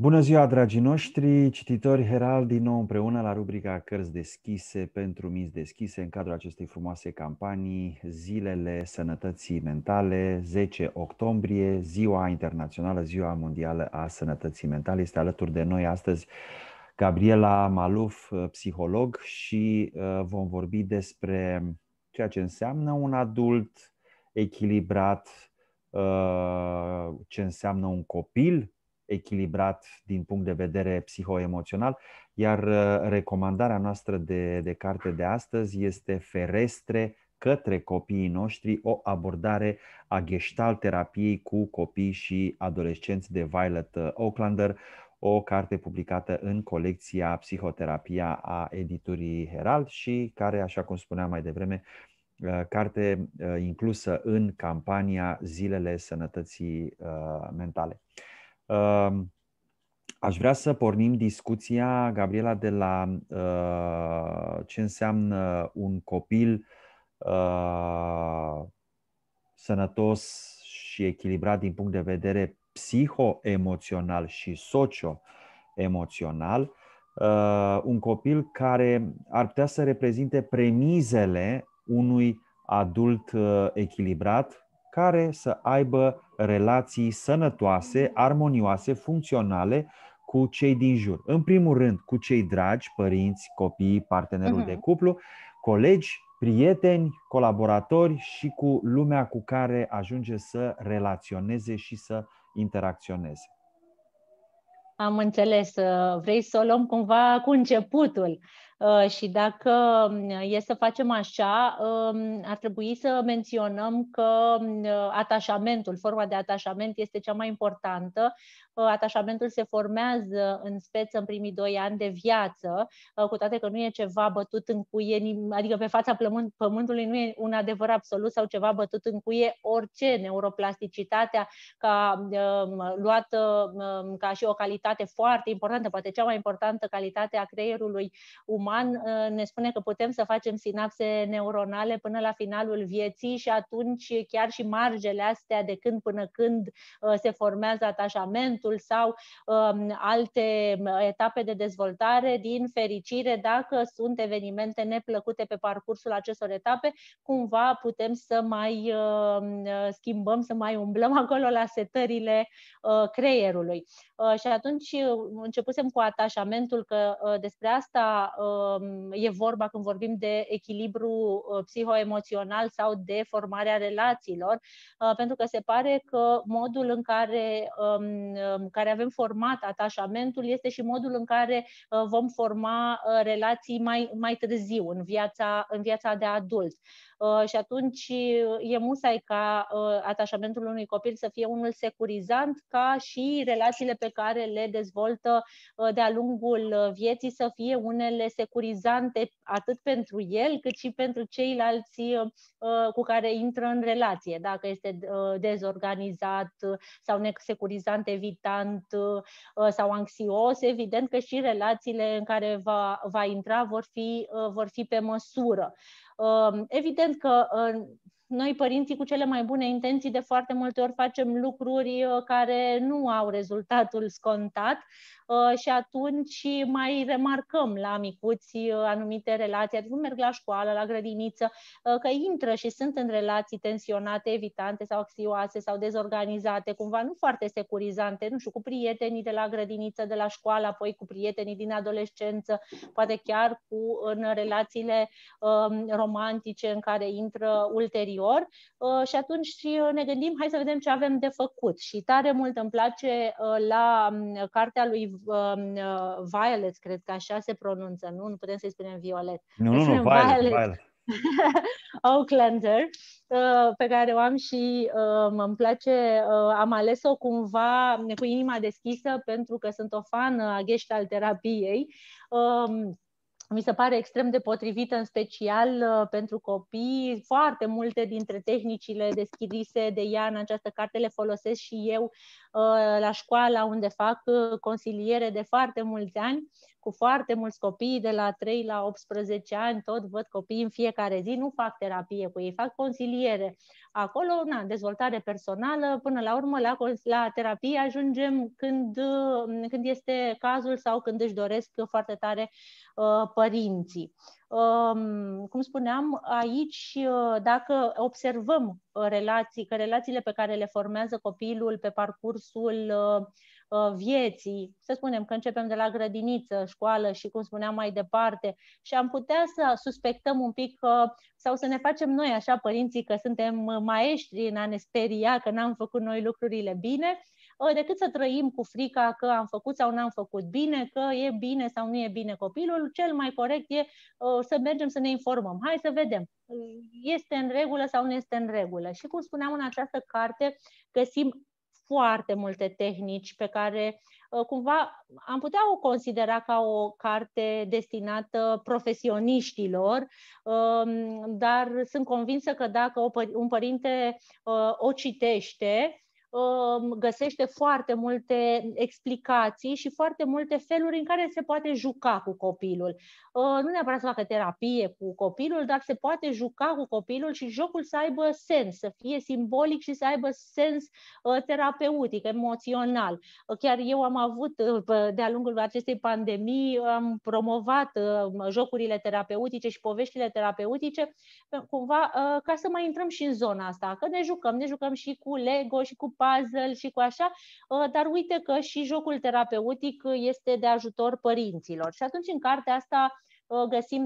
Bună ziua, dragii noștri, cititori Herald, din nou împreună la rubrica Cărți deschise pentru minți deschise în cadrul acestei frumoase campanii Zilele Sănătății Mentale, 10 octombrie, Ziua Internațională, Ziua Mondială a Sănătății Mentale. Este alături de noi astăzi Gabriela Maluf, psiholog, și uh, vom vorbi despre ceea ce înseamnă un adult echilibrat, uh, ce înseamnă un copil echilibrat din punct de vedere psihoemoțional, iar uh, recomandarea noastră de, de carte de astăzi este Ferestre către copiii noștri o abordare a gestalt terapiei cu copii și adolescenți de Violet Oaklander, uh, o carte publicată în colecția Psihoterapia a editurii Herald și care, așa cum spuneam mai devreme, uh, carte inclusă în campania Zilele Sănătății Mentale. Aș vrea să pornim discuția, Gabriela, de la ă, ce înseamnă un copil ă, sănătos și echilibrat din punct de vedere psihoemoțional și socioemoțional. Ă, un copil care ar putea să reprezinte premizele unui adult echilibrat, care să aibă relații sănătoase, armonioase, funcționale cu cei din jur. În primul rând, cu cei dragi, părinți, copii, partenerul uh-huh. de mhm. cuplu, colegi, prieteni, colaboratori și cu lumea cu care ajunge să relaționeze și să interacționeze. Am înțeles. Vrei să o luăm cumva cu începutul. Uh, și dacă um, e să facem așa, um, ar trebui să menționăm că um, uh, atașamentul, forma de atașament este cea mai importantă. Uh, atașamentul se formează în speță în primii doi ani de viață, cu toate că nu e ceva bătut în cuie, adică pe fața pământului nu e un adevăr absolut sau ceva bătut în cuie, orice neuroplasticitatea ca luată ca și o calitate foarte importantă, poate cea mai importantă calitate a creierului uman, uman uh, ne spune că putem să facem sinapse neuronale până la finalul vieții și atunci chiar și margele astea de când până când uh, se formează atașamentul sau um, alte um, etape de dezvoltare, din fericire, dacă sunt evenimente neplăcute pe parcursul acestor etape, cumva putem să mai um, uh, schimbăm, să mai umblăm acolo la setările creierului. Și atunci începusem cu atașamentul, că despre asta Um, e vorba când vorbim de echilibru uh, psihoemoțional sau de formarea relațiilor, uh, pentru că se pare că modul în care, um, um, care avem format atașamentul este și modul în care uh, vom forma relații mai, mai târziu, în viața, în viața de adult. Uh, și atunci uh, e musai ca uh, atașamentul unui copil să fie unul securizant, ca și relațiile pe care le dezvoltă de-a lungul vieții să fie unele securizante atât pentru el cât și pentru ceilalți cu care intră în relație, dacă este dezorganizat sau nesecurizant, evitant sau anxios, evident că și relațiile în care va, va intra vor fi, vor fi pe măsură. Ehm, evident că noi, părinții, cu cele mai bune intenții, de foarte multe ori facem lucruri uh, care nu au rezultatul scontat uh, și atunci mai remarcăm la micuți uh, anumite relații, adică merg la școală, la grădiniță, că intră și sunt în relații tensionate, evitante sau axioase sau dezorganizate, cumva nu foarte securizante, nu știu, cu prietenii de la grădiniță, de la școală, apoi cu prietenii din adolescență, poate chiar cu în relațiile um, romantice în care intră ulterior anterior uh, și atunci uh, ne gândim, hai să vedem ce avem de făcut. Și tare mult îmi place uh, la um, cartea lui um, Violet, cred că așa se pronunță, nu? Nu putem să-i spunem Violet. Nu, nu, nu, Violet. Violet. Violet. Oaklander, pe care o am și îmi place, am ales-o cumva cu inima deschisă pentru că sunt o fană a gestalt terapiei um, mi se pare extrem de potrivită, în special uh, pentru copii. Foarte multe dintre tehnicile deschidise de ea în această carte le folosesc și eu uh, la școala unde fac uh, consiliere de foarte mulți ani cu foarte mulți copii de la 3 la 18 ani, tot văd copii în fiecare zi, nu fac terapie cu ei, fac consiliere. Acolo, na, dezvoltare personală, până la urmă, la, la terapie ajungem când, uh, când este cazul sau când își doresc foarte tare uh, părinții. Um, cum spuneam, aici, uh, dacă observăm uh, relații, că relațiile pe care le formează copilul pe parcursul uh, Uh, vieții, să spunem că începem de la grădiniță, școală și cum spuneam mai departe și am putea să suspectăm un pic că, uh, sau să ne facem noi așa părinții că suntem uh, maestri în a ne speria că n-am făcut noi lucrurile bine, decât să trăim cu frica că am făcut sau n-am făcut bine, că e bine sau nu e bine copilul, cel mai corect e să mergem să ne informăm. Hai să vedem, este în regulă sau nu este în regulă. Și cum spuneam în această carte, găsim foarte multe tehnici pe care ă, cumva am putea o considera ca o carte destinată profesioniștilor, ă, dar sunt convinsă că dacă un părinte ă, o citește, Um, găsește foarte multe explicații și foarte multe feluri în care se poate juca cu copilul. Uh, nu neapărat să facă terapie cu copilul, dar se poate juca cu copilul și jocul să aibă sens, să fie simbolic și să aibă sens uh, terapeutic, emoțional. Uh, chiar eu am avut, de-a lungul acestei pandemii, am promovat jocurile terapeutice și poveștile terapeutice, cumva ca să mai intrăm și în zona asta, că ne jucăm, ne jucăm și cu Lego și cu puzzle și cu așa, uh, dar uite că și jocul terapeutic uh, este de ajutor părinților. Și atunci în cartea asta uh, găsim,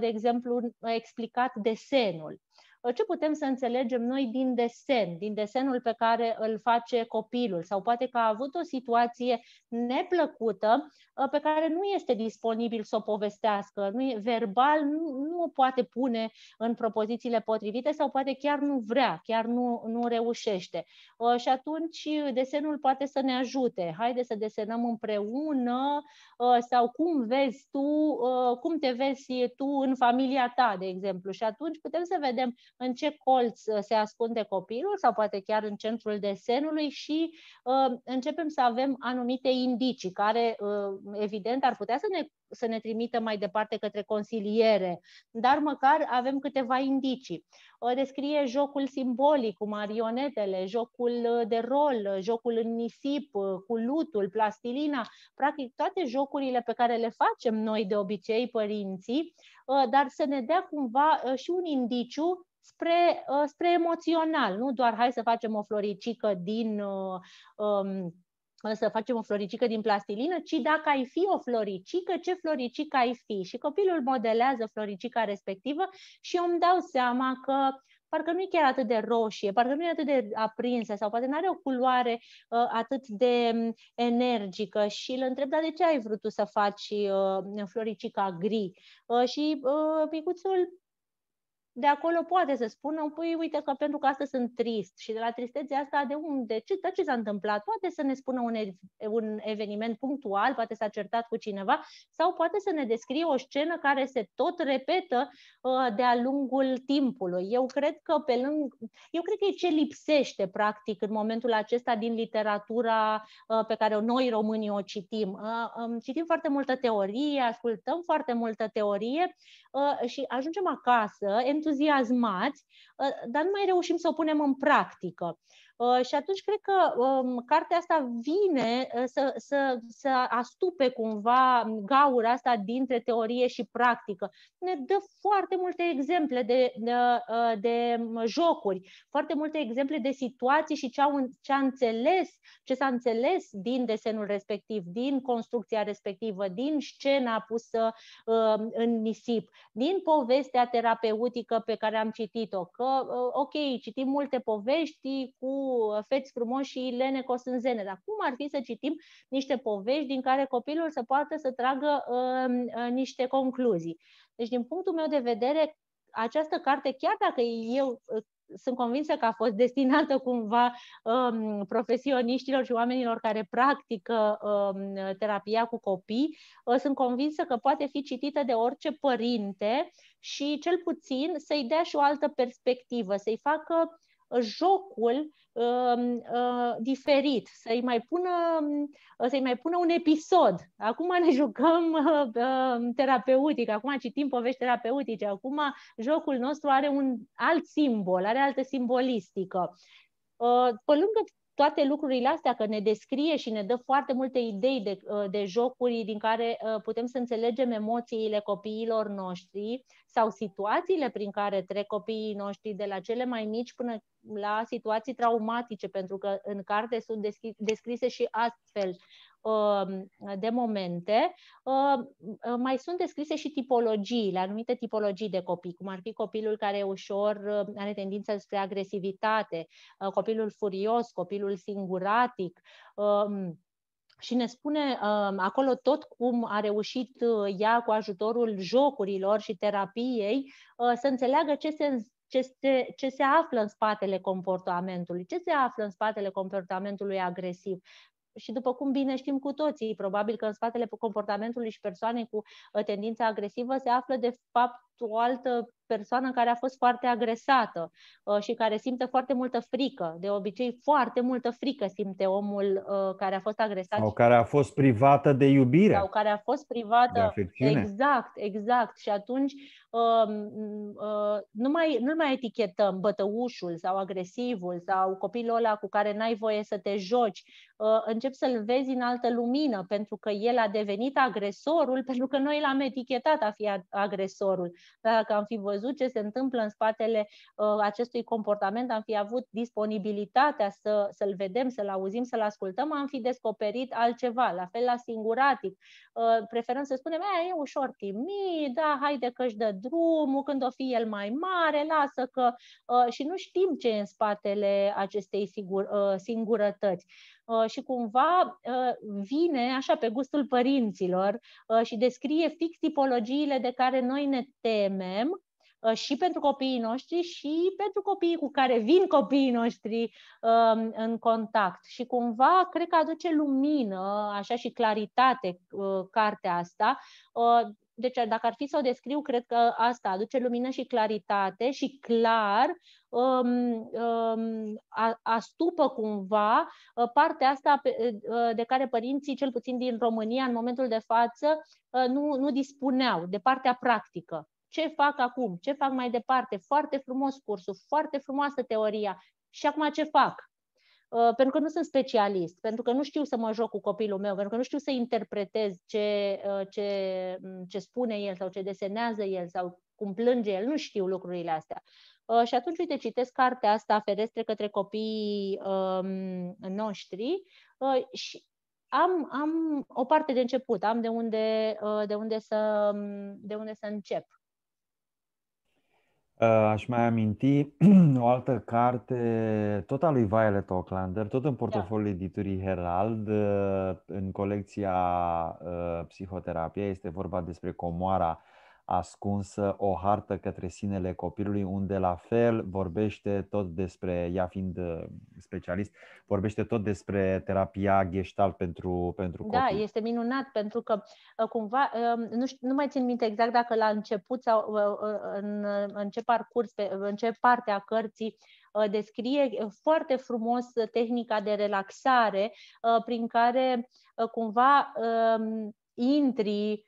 de exemplu, explicat desenul. Ă, ce putem să înțelegem noi din desen, din desenul pe care îl face copilul sau poate că a avut o situație neplăcută ă, pe care nu este disponibil să o povestească, nu e, verbal nu, nu o poate pune în propozițiile potrivite sau poate chiar nu vrea, chiar nu, nu reușește. Ă, și atunci desenul poate să ne ajute. Haide să desenăm împreună sau cum vezi tu, cum te vezi tu în familia ta, de exemplu. Și atunci putem să vedem în ce colț uh, se ascunde copilul sau poate chiar în centrul desenului și uh, începem să avem anumite indicii care, uh, evident, ar putea să ne să ne trimită mai departe către consiliere, dar măcar avem câteva indicii. Descrie jocul simbolic cu marionetele, jocul uh, de rol, uh, jocul în nisip, uh, cu lutul, plastilina, practic toate jocurile pe care le facem noi de obicei, părinții, dar să ne dea cumva și un indiciu spre, spre emoțional, nu doar hai să facem o floricică din um, să facem o floricică din plastilină, ci dacă ai fi o floricică, ce floricică ai fi? Și copilul modelează floricica respectivă și eu îmi dau seama că parcă nu e chiar atât de roșie, parcă nu e atât de aprinsă sau poate nu are o culoare uh, atât de mm, energică și îl întreb, dar de ce ai vrut tu să faci uh, floricica gri? Uh, și uh, micuțul de acolo poate să spună, păi uite că pentru că astăzi sunt trist și de la tristețea asta de unde, ce, de ce s-a întâmplat? Poate să ne spună un, un eveniment punctual, poate s-a certat cu cineva sau poate să ne descrie o scenă care se tot repetă uh, de-a lungul timpului. Eu cred că pe lâng... eu cred că e ce lipsește practic în momentul acesta din literatura uh, pe care noi românii o citim. Uh, um, citim foarte multă teorie, ascultăm foarte multă teorie, Ă, și ajungem acasă entuziasmați, uh, dar nu mai reușim să o punem în practică. Uh, și atunci cred că um, cartea asta vine uh, să, să, să astupe cumva gaura asta dintre teorie și practică. Ne dă foarte multe exemple de, de, uh, de jocuri, foarte multe exemple de situații și ce, au, ce a înțeles, ce s-a înțeles din desenul respectiv, din construcția respectivă, din scena pusă um, în nisip, din povestea terapeutică pe care am citit-o. Că, ok, citim multe povești cu Uh, feți frumoși și Lene Cosânzene. Dar cum ar fi să citim niște povești din care copilul să poată să tragă um, uh, niște concluzii? Deci, din punctul meu de vedere, această carte, chiar dacă eu uh, sunt convinsă că a fost destinată cumva um, profesioniștilor și oamenilor care practică um, terapia cu copii. Uh, sunt convinsă că poate fi citită de orice părinte și cel puțin să-i dea și o altă perspectivă, să-i facă jocul uh, uh, diferit, să-i mai, pună, uh, să-i mai pună un episod. Acum ne jucăm uh, um, terapeutic, acum citim povești terapeutice, acum jocul nostru are un alt simbol, are altă simbolistică. Uh, pe lângă toate lucrurile astea, că ne descrie și ne dă foarte multe idei de, uh, de jocuri din care uh, putem să înțelegem emoțiile copiilor noștri sau situațiile prin care trec copiii noștri de la cele mai mici până la situații traumatice, pentru că în carte sunt descrise și astfel Um, de momente, um, uh, mai sunt descrise și tipologiile, anumite tipologii de copii, cum ar fi copilul care ușor um, are tendință spre agresivitate, uh, copilul furios, copilul singuratic, și ne spune acolo tot cum a reușit uh, ea cu ajutorul jocurilor și terapiei să înțeleagă ce se ce se, ce se află în spatele comportamentului, ce se află în spatele comportamentului agresiv, și după cum bine știm cu toții, probabil că în spatele comportamentului și persoanei cu uh, tendința agresivă se află de fapt o altă persoană care a fost foarte agresată uh, și care simte foarte multă frică. De obicei, foarte multă frică simte omul uh, care a fost agresat. Sau care a fost privată de iubire. Sau care a fost privată de Exact, exact. Și atunci um, uh, nu mai, nu mai etichetăm bătăușul sau agresivul sau copilul ăla cu care n-ai voie să te joci. Încep să-l vezi în altă lumină pentru că el a devenit agresorul pentru că noi l-am etichetat a fi agresorul. Dacă am fi văzut ce se întâmplă în spatele uh, acestui comportament, am fi avut disponibilitatea să, să-l vedem, să-l auzim, să-l ascultăm, am fi descoperit altceva, la fel la singuratic. Uh, preferăm să spunem, e ușor timid, da, haide că își dă drumul, când o fi el mai mare, lasă că... Uh, și nu știm ce e în spatele acestei sigur, singurătăți. Uh, și cumva uh, vine așa pe gustul părinților uh, și descrie fix tipologiile de care noi ne temem și pentru copiii noștri și pentru copiii cu care vin copiii noștri um, în contact. Și cumva cred că aduce lumină așa și claritate cartea asta deci uh, dacă ar fi să o descriu, cred că asta aduce lumină și claritate și clar um, um, a, astupă cumva uh, partea asta pe, uh, de care părinții, cel puțin din România, în momentul de față, nu, nu dispuneau, de partea practică. Ce fac acum? Ce fac mai departe? Foarte frumos cursul, foarte frumoasă teoria. Și acum ce fac? Uh, pentru că nu sunt specialist, pentru că nu știu să mă joc cu copilul meu, pentru că nu știu să interpretez ce, uh, ce, mm, ce spune el sau ce desenează el sau cum plânge el, nu știu lucrurile astea. Uh, și atunci, uite, citesc cartea asta, Ferestre către copiii um, noștri și am, am o parte de început, am de unde, de unde, să, mm, de unde să încep. Uh, aș mai aminti o altă carte, tot a lui Violet Oclander, tot în da. portofoliul da. editurii Herald, uh, în colecția uh, Psihoterapia. Este vorba despre comoara ascunsă o hartă către sinele copilului, unde la fel vorbește tot despre, ea fiind uh, specialist, vorbește tot despre terapia gestalt pentru, pentru da, copii. Da, este minunat, pentru că uh, cumva, um, nu, știu, nu mai țin minte exact dacă la început sau uh, în, în ce parcurs, în ce parte a cărții descrie foarte frumos tehnica de relaxare prin care cumva um, intri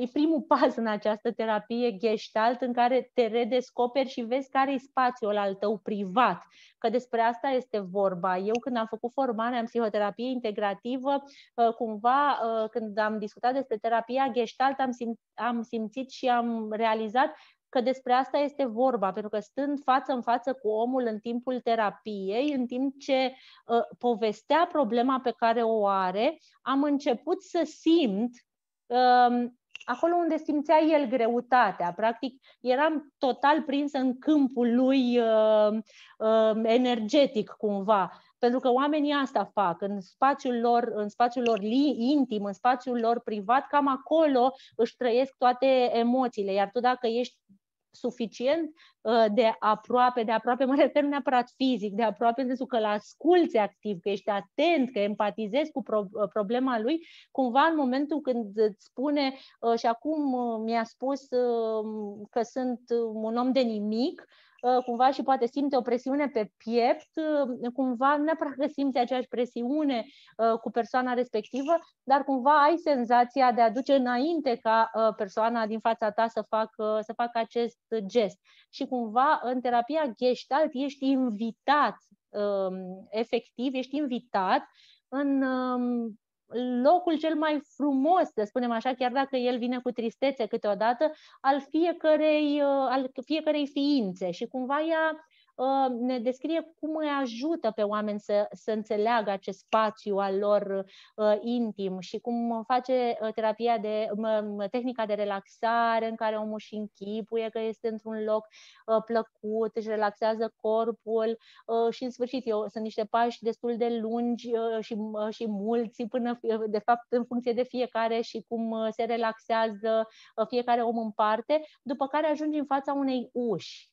E primul pas în această terapie gestalt în care te redescoperi și vezi care e spațiul al tău privat. Că despre asta este vorba. Eu când am făcut formarea în psihoterapie integrativă, uh, cumva uh, când am discutat despre terapia gestalt am, sim- am simțit și am realizat că despre asta este vorba, pentru că stând față în față cu omul în timpul terapiei, în timp ce uh, povestea problema pe care o are, am început să simt Ehm, acolo unde simțea el greutatea. Practic, eram total prinsă în câmpul lui ehm, ehm, energetic, cumva. Pentru că oamenii asta fac, în spațiul lor, în spațiul lor intim, în spațiul lor privat, cam acolo își trăiesc toate emoțiile. Iar tu dacă ești suficient uh, de aproape, de aproape, mă refer neapărat fizic, de aproape în sensul că îl asculți activ, că ești atent, că empatizezi cu pro- uh, problema lui, cumva în momentul când îți spune uh, și acum mi-a spus că sunt un om de nimic, cumva și poate simte o presiune pe piept, uh, cumva nu neapărat că simți aceeași presiune uh, cu persoana respectivă, dar cumva ai senzația de a duce înainte ca uh, persoana din fața ta să facă, să facă acest gest. Și cumva în terapia gestalt ești invitat, um, efectiv, ești invitat în um, locul cel mai frumos, să spunem așa, chiar dacă el vine cu tristețe câteodată, al fiecarei, uh, al fiecarei ființe și cumva ea Ă, ne descrie cum îi ajută pe oameni să, să înțeleagă acest spațiu al lor ă, intim și cum face ă, terapia de tehnica de relaxare în care omul și închipuie că este într-un loc plăcut, își relaxează corpul și în sfârșit eu, sunt niște pași destul de lungi și, și mulți până de fapt în funcție de fiecare și cum se relaxează fiecare om în parte, după care ajungi în fața unei uși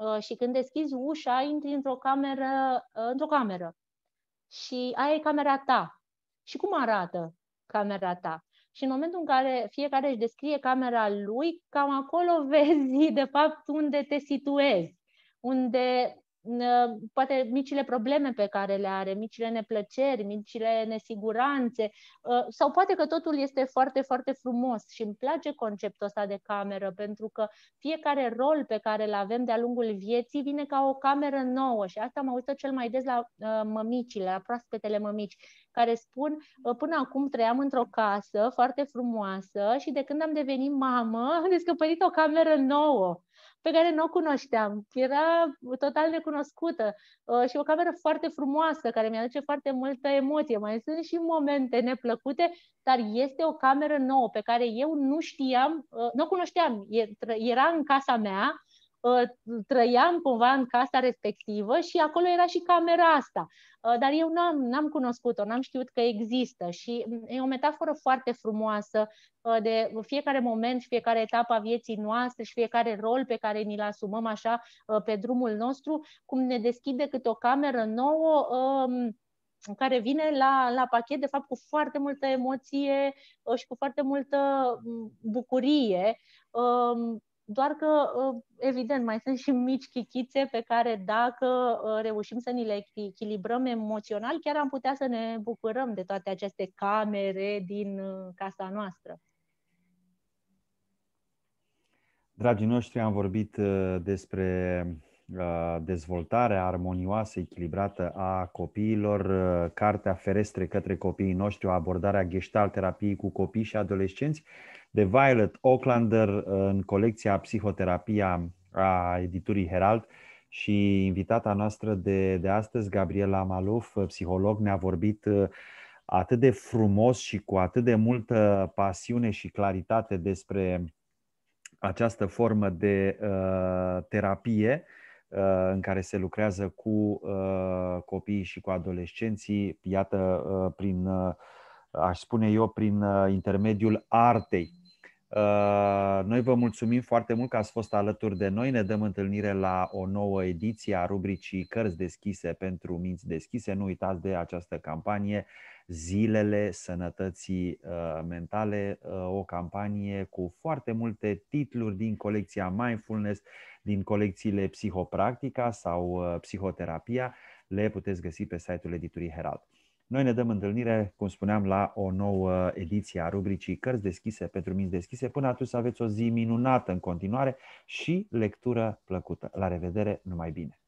Uh, și când deschizi ușa, intri într-o cameră, uh, într-o cameră și aia e camera ta. Și cum arată camera ta? Și în momentul în care fiecare își descrie camera lui, cam acolo vezi de fapt unde te situezi, unde poate micile probleme pe care le are, micile neplăceri, micile nesiguranțe, ă, sau poate că totul este foarte, foarte frumos și îmi place conceptul ăsta de cameră, pentru că fiecare rol pe care îl avem de-a lungul vieții vine ca o cameră nouă și asta mă uită cel mai des la ă, mămicile, la proaspetele mămici, care spun, ă, până acum trăiam într-o casă foarte frumoasă și de când am devenit mamă, am descoperit o cameră nouă pe care nu o cunoșteam. Era total necunoscută uh, și o cameră foarte frumoasă, care mi-aduce foarte multă emoție. Mai sunt și momente neplăcute, dar este o cameră nouă pe care eu nu știam, uh, nu o cunoșteam. Era în casa mea, Ă, trăiam cumva în casa respectivă și acolo era și camera asta. Ă, dar eu n-am, n-am cunoscut-o, n-am știut că există și mm, e o metaforă foarte frumoasă ă, de fiecare moment, fiecare etapă a vieții noastre și fiecare rol pe care ni-l asumăm așa pe drumul nostru, cum ne deschide câte o cameră nouă mm, care vine la, la pachet, de fapt, cu foarte multă emoție și cu foarte multă mm, bucurie doar că, uh, evident, mai sunt și mici chichițe pe care dacă uh, reușim să ni le echilibrăm emoțional, chiar am putea să ne bucurăm de toate aceste camere din uh, casa noastră. Dragii noștri, am vorbit despre Uh, dezvoltarea armonioasă, echilibrată a copiilor, uh, Cartea Ferestre către copiii noștri, o abordare a gestalt terapiei cu copii și adolescenți, de Violet Oaklander uh, în colecția Psihoterapia a editurii Herald și invitata noastră de, de astăzi, Gabriela Maluf, psiholog, ne-a vorbit atât de frumos și cu atât de multă pasiune și claritate despre această formă de uh, terapie Uh, în care se lucrează cu uh, copiii și cu adolescenții, iată, uh, prin, aș spune eu, prin intermediul artei. Noi vă mulțumim foarte mult că ați fost alături de noi. Ne dăm întâlnire la o nouă ediție a rubricii Cărți deschise pentru minți deschise. Nu uitați de această campanie zilele sănătății uh, mentale, uh, o campanie cu foarte multe titluri din colecția Mindfulness, din colecțiile Psihopractica sau uh, Psihoterapia, le puteți găsi pe site-ul editurii Herald. Noi ne dăm întâlnire, cum spuneam, la o nouă ediție a rubricii Cărți deschise pentru minți deschise. Până atunci să aveți o zi minunată în continuare și lectură plăcută. La revedere, numai bine!